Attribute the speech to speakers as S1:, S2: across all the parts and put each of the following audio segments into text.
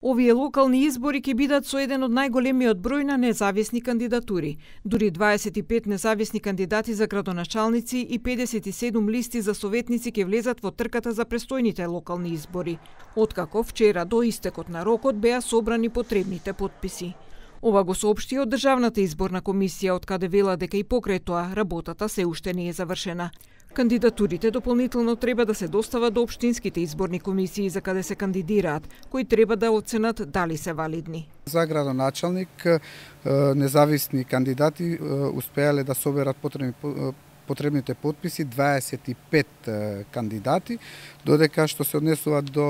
S1: Овие локални избори ќе бидат со еден од најголемиот број на независни кандидатури. Дури 25 независни кандидати за градоначалници и 57 листи за советници ќе влезат во трката за престојните локални избори. Откако вчера до истекот на рокот беа собрани потребните подписи. Ова го соопшти од Државната изборна комисија, од каде вела дека и покрај тоа работата се уште не е завршена. Кандидатурите дополнително треба да се достават до општинските изборни комисии за каде се кандидираат, кои треба да оценат дали се валидни.
S2: За градоначалник независни кандидати успеале да соберат потребни потребните подписи 25 кандидати, додека што се однесува до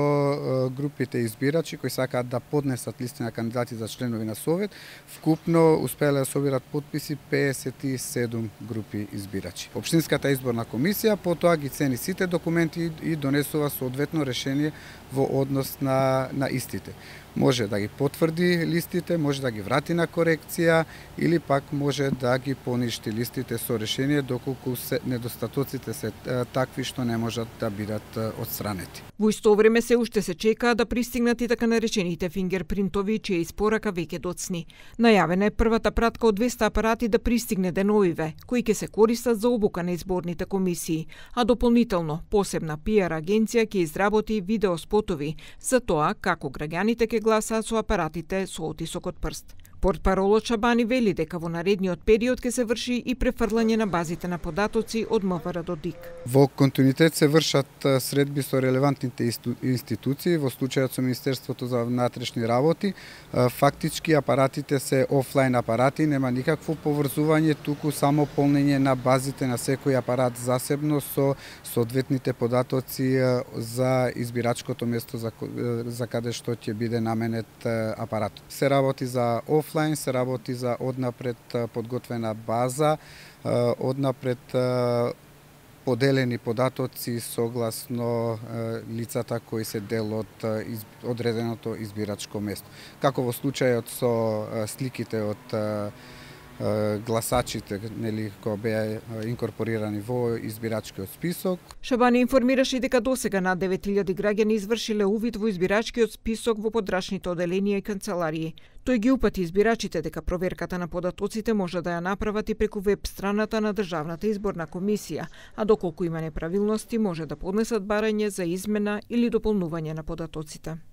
S2: групите избирачи кои сакаат да поднесат листи на кандидати за членови на Совет, вкупно успеале да собират подписи 57 групи избирачи. Обштинската изборна комисија потоа ги цени сите документи и донесува соодветно решение во однос на, на истите може да ги потврди листите, може да ги врати на корекција или пак може да ги поништи листите со решение доколку се недостатоците се такви што не можат да бидат отстранети.
S1: Во исто време се уште се чека да пристигнат и така наречените фингерпринтови чија испорака веќе доцни. Најавена е првата пратка од 200 апарати да пристигне деновиве, кои ќе се користат за обука на изборните комисии, а дополнително посебна PR агенција ќе изработи видеоспотови за тоа како граѓаните ќе гласа со апаратите со отисокот од прст. Портпаролот Чабани вели дека во наредниот период ќе се врши и префрлање на базите на податоци од МВР до ДИК.
S2: Во континуитет се вршат средби со релевантните институции, во случајот со Министерството за внатрешни работи, фактички апаратите се офлайн апарати, нема никакво поврзување, туку само полнење на базите на секој апарат засебно со соодветните податоци за избирачкото место за, за каде што ќе биде наменет апарат. Се работи за офлайн офлайн, се работи за однапред подготвена база, однапред поделени податоци согласно лицата кои се дел од одреденото избирачко место. Како во случајот со сликите од гласачите нели кои беа инкорпорирани во избирачкиот
S1: список. Шабани информираше дека досега над 9000 граѓани извршиле увид во избирачкиот список во подрачните оделенија и канцеларии. Тој ги упати избирачите дека проверката на податоците може да ја направат и преку веб страната на Државната изборна комисија, а доколку има неправилности може да поднесат барање за измена или дополнување на податоците.